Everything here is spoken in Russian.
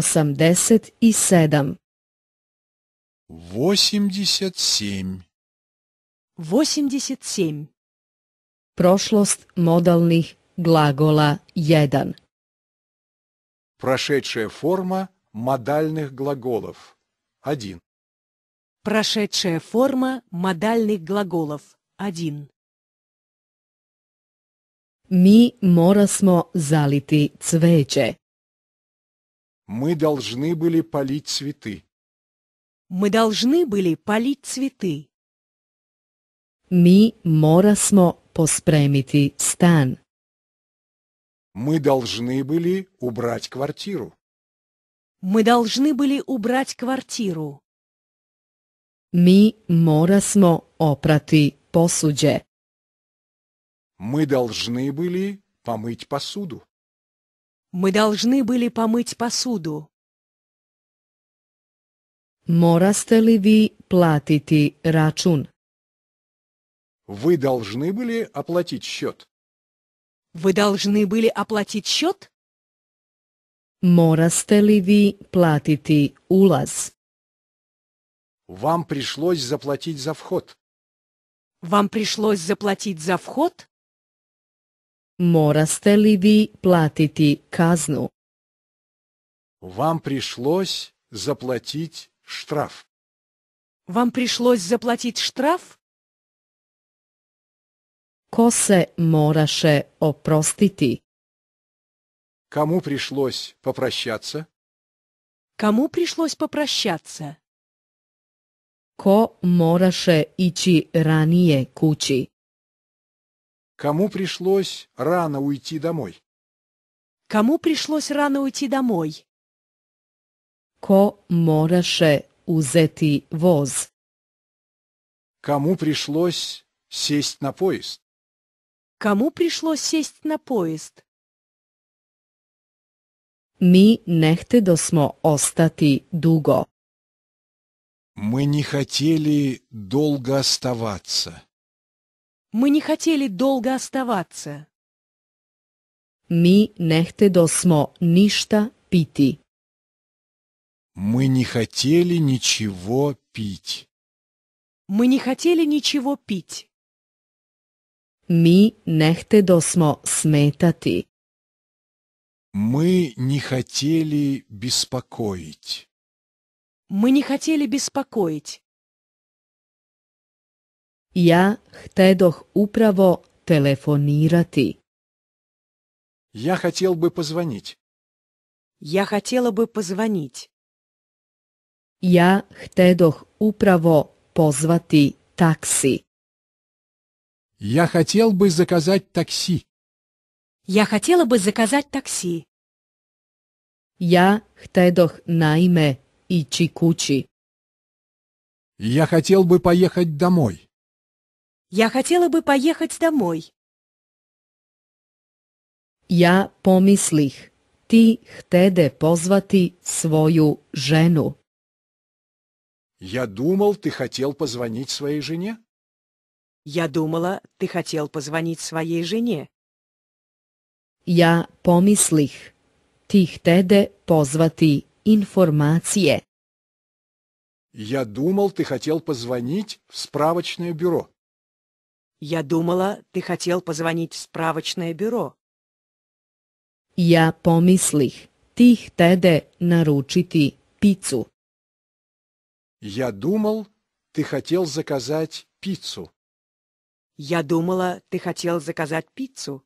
Osamdeset i sedam. Восемьдесят семь. Восемьдесят семь. Прошлост модальных глагола jedan. Прошедшая форма модальных глаголов. 1. Прошедшая форма модальных глаголов. 1. Mi morasmo залити цвече мы должны были полить цветы. Мы должны были полить цветы. Ми морасмо pospremiti стан. Мы должны были убрать квартиру. Мы должны были убрать квартиру. Ми морасмо опрати posuđe. Мы должны были помыть посуду. Мы должны были помыть посуду. Moraste li vi platiti račun? Вы должны были оплатить счет. Вы должны были оплатить счет? Moraste li vi platiti ulaz? Вам пришлось заплатить за вход. Вам пришлось заплатить за вход? Moraste li vi platiti kaznu? Вам пришлось заплатить штраф. Вам пришлось заплатить штраф? Косе мораше опростити? Кому пришлось попрощаться? Кому пришлось попрощаться? Ко мораше ичи ранее кучи? Кому пришлось рано уйти домой? Кому пришлось рано уйти домой? Ко мораше узети воз? Кому пришлось сесть на поезд? Кому пришлось сесть на поезд? Mi ne htedosmo ostati dugo. Мы не хотели долго оставаться. Мы не хотели долго оставаться. Mi ne htedosmo ништа piti. Мы не хотели ничего пить. Мы не хотели ничего пить. Mi ne htedosmo сметати. Мы не хотели беспокоить. Мы не хотели беспокоить. Ja htedoh upravo telefonirati. Я хотел бы позвонить. Я хотела бы позвонить. Я htедох управо позвати такси. Я хотел бы заказать такси. Я хотела бы заказать такси. Я htедох найме ичи кучи. Я хотел бы поехать домой. Я хотела бы поехать домой. Я помислих, ты htede pozvati свою жену. Я думал, ты хотел позвонить своей жене. Я думала, ты хотел позвонить своей жене. Я помислих. Ти хтеде позвати информации. Я думал, ты хотел позвонить в справочное бюро. Я думала, ты хотел позвонить в справочное бюро. Я pomislih, ti htede naručiti пиццу. Я думал, ты хотел заказать пиццу. Я думала, ты хотел заказать пиццу.